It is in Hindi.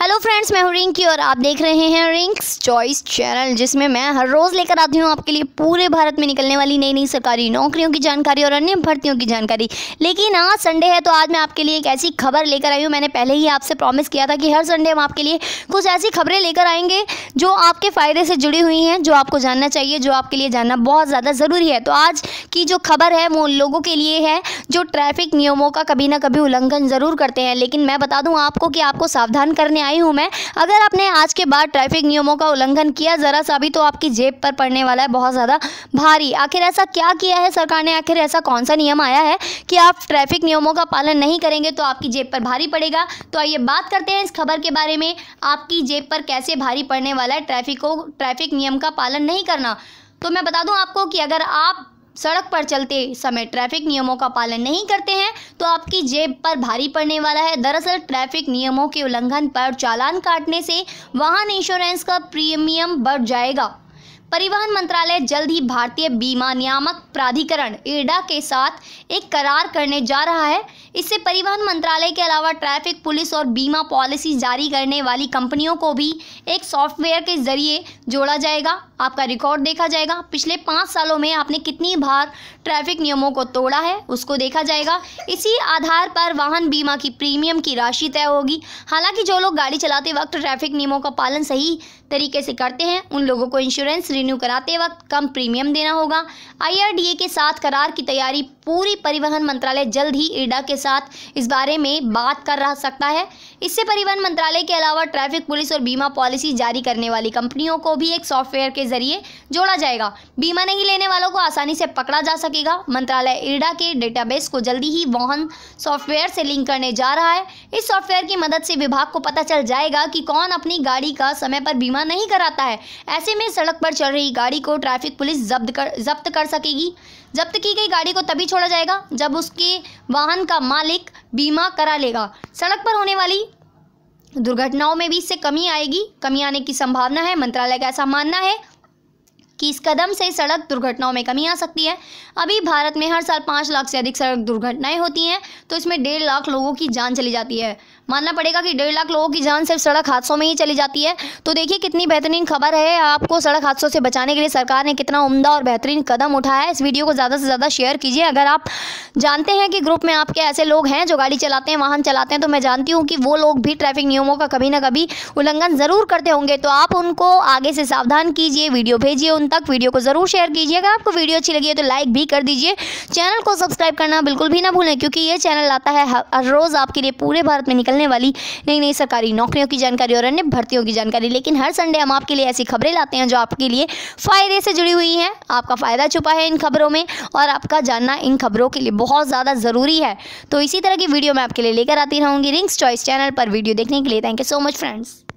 हेलो फ्रेंड्स मैं हूँ रिंकी और आप देख रहे हैं रिंक्स चॉइस चैनल जिसमें मैं हर रोज़ लेकर आती हूँ आपके लिए पूरे भारत में निकलने वाली नई नई सरकारी नौकरियों की जानकारी और अन्य भर्तियों की जानकारी लेकिन आज संडे है तो आज मैं आपके लिए एक ऐसी खबर लेकर आई हूँ मैंने पहले ही आपसे प्रॉमिस किया था कि हर संडे हम आपके लिए कुछ ऐसी खबरें लेकर आएंगे जो आपके फ़ायदे से जुड़ी हुई हैं जो आपको जानना चाहिए जो आपके लिए जानना बहुत ज़्यादा ज़रूरी है तो आज की जो खबर है वो उन लोगों के लिए है जो ट्रैफिक नियमों का कभी ना कभी उल्लंघन ज़रूर करते हैं लेकिन मैं बता दूँ आपको कि आपको सावधान करने आई हूँ मैं अगर आपने आज के बाद ट्रैफिक नियमों का उल्लंघन किया ज़रा सा भी तो आपकी जेब पर पड़ने वाला है बहुत ज़्यादा भारी आखिर ऐसा क्या किया है सरकार ने आखिर ऐसा कौन सा नियम आया है कि आप ट्रैफिक नियमों का पालन नहीं करेंगे तो आपकी जेब पर भारी पड़ेगा तो आइए बात करते हैं इस खबर के बारे में आपकी जेब पर कैसे भारी पड़ने वाला है ट्रैफिक को ट्रैफिक नियम का पालन नहीं करना तो मैं बता दूं आपको कि अगर आप सड़क पर चलते समय ट्रैफिक नियमों का पालन नहीं करते हैं तो आपकी जेब पर भारी पड़ने वाला है दरअसल ट्रैफिक नियमों के उल्लंघन पर चालान काटने से वाहन इंश्योरेंस का प्रीमियम बढ़ जाएगा परिवहन मंत्रालय जल्द ही भारतीय बीमा नियामक प्राधिकरण इरडा के साथ एक करार करने जा रहा है इससे परिवहन मंत्रालय के अलावा ट्रैफिक पुलिस और बीमा पॉलिसी जारी करने वाली कंपनियों को भी एक सॉफ्टवेयर के जरिए जोड़ा जाएगा आपका रिकॉर्ड देखा जाएगा पिछले पाँच सालों में आपने कितनी बार ट्रैफिक नियमों को तोड़ा है उसको देखा जाएगा इसी आधार पर वाहन बीमा की प्रीमियम की राशि तय होगी हालांकि जो लोग गाड़ी चलाते वक्त ट्रैफिक नियमों का पालन सही तरीके से करते हैं उन लोगों को इंश्योरेंस रिन्यू कराते वक्त कम प्रीमियम देना होगा आईआरडीए के साथ करार की तैयारी पूरी परिवहन मंत्रालय जल्द ही इरडा के साथ इस बारे में बात कर रहा सकता है इससे परिवहन मंत्रालय के अलावा ट्रैफिक पुलिस और बीमा पॉलिसी जारी करने वाली कंपनियों को भी एक सॉफ्टवेयर के जरिए जोड़ा जाएगा बीमा नहीं लेने वालों को आसानी से पकड़ा जा सकेगा मंत्रालय इरडा के डेटाबेस को जल्दी ही वाहन सॉफ्टवेयर से लिंक करने जा रहा है इस सॉफ्टवेयर की मदद से विभाग को पता चल जाएगा कि कौन अपनी गाड़ी का समय पर बीमा नहीं कराता है ऐसे में सड़क पर चल रही गाड़ी को ट्रैफिक पुलिस जब्त कर जब्त कर सकेगी जब्त की गई गाड़ी को तभी छोड़ छोड़ा जाएगा जब उसके वाहन का मालिक बीमा करा लेगा सड़क पर होने वाली दुर्घटनाओं में भी इससे कमी आएगी कमी आने की संभावना है मंत्रालय का ऐसा मानना है कि इस कदम से सड़क दुर्घटनाओं में कमी आ सकती है अभी भारत में हर साल पाँच लाख से अधिक सड़क दुर्घटनाएं होती हैं तो इसमें डेढ़ लाख लोगों की जान चली जाती है मानना पड़ेगा कि डेढ़ लाख लोगों की जान सिर्फ सड़क हादसों में ही चली जाती है तो देखिए कितनी बेहतरीन खबर है आपको सड़क हादसों से बचाने के लिए सरकार ने कितना उमदा और बेहतरीन कदम उठाया है इस वीडियो को ज़्यादा से ज़्यादा शेयर कीजिए अगर आप जानते हैं कि ग्रुप में आपके ऐसे लोग हैं जो गाड़ी चलाते हैं वाहन चलाते हैं तो मैं जानती हूँ कि वो लोग भी ट्रैफिक नियमों का कभी ना कभी उल्लंघन ज़रूर करते होंगे तो आप उनको आगे से सावधान कीजिए वीडियो भेजिए उन अंत तक वीडियो को ज़रूर शेयर कीजिए अगर आपको वीडियो अच्छी लगी है तो लाइक भी कर दीजिए चैनल को सब्सक्राइब करना बिल्कुल भी ना भूलें क्योंकि ये चैनल आता है हर रोज़ आपके लिए पूरे भारत में निकलने वाली नई नई सरकारी नौकरियों की जानकारी और अन्य भर्तियों की जानकारी लेकिन हर संडे हम आपके लिए ऐसी खबरें लाते हैं जो आपके लिए फ़ायदे से जुड़ी हुई हैं आपका फ़ायदा छुपा है इन खबरों में और आपका जानना इन खबरों के लिए बहुत ज़्यादा ज़रूरी है तो इसी तरह की वीडियो मैं आपके लिए लेकर आती रहूंगी रिंग्स चॉइस चैनल पर वीडियो देखने के लिए thank you so much friends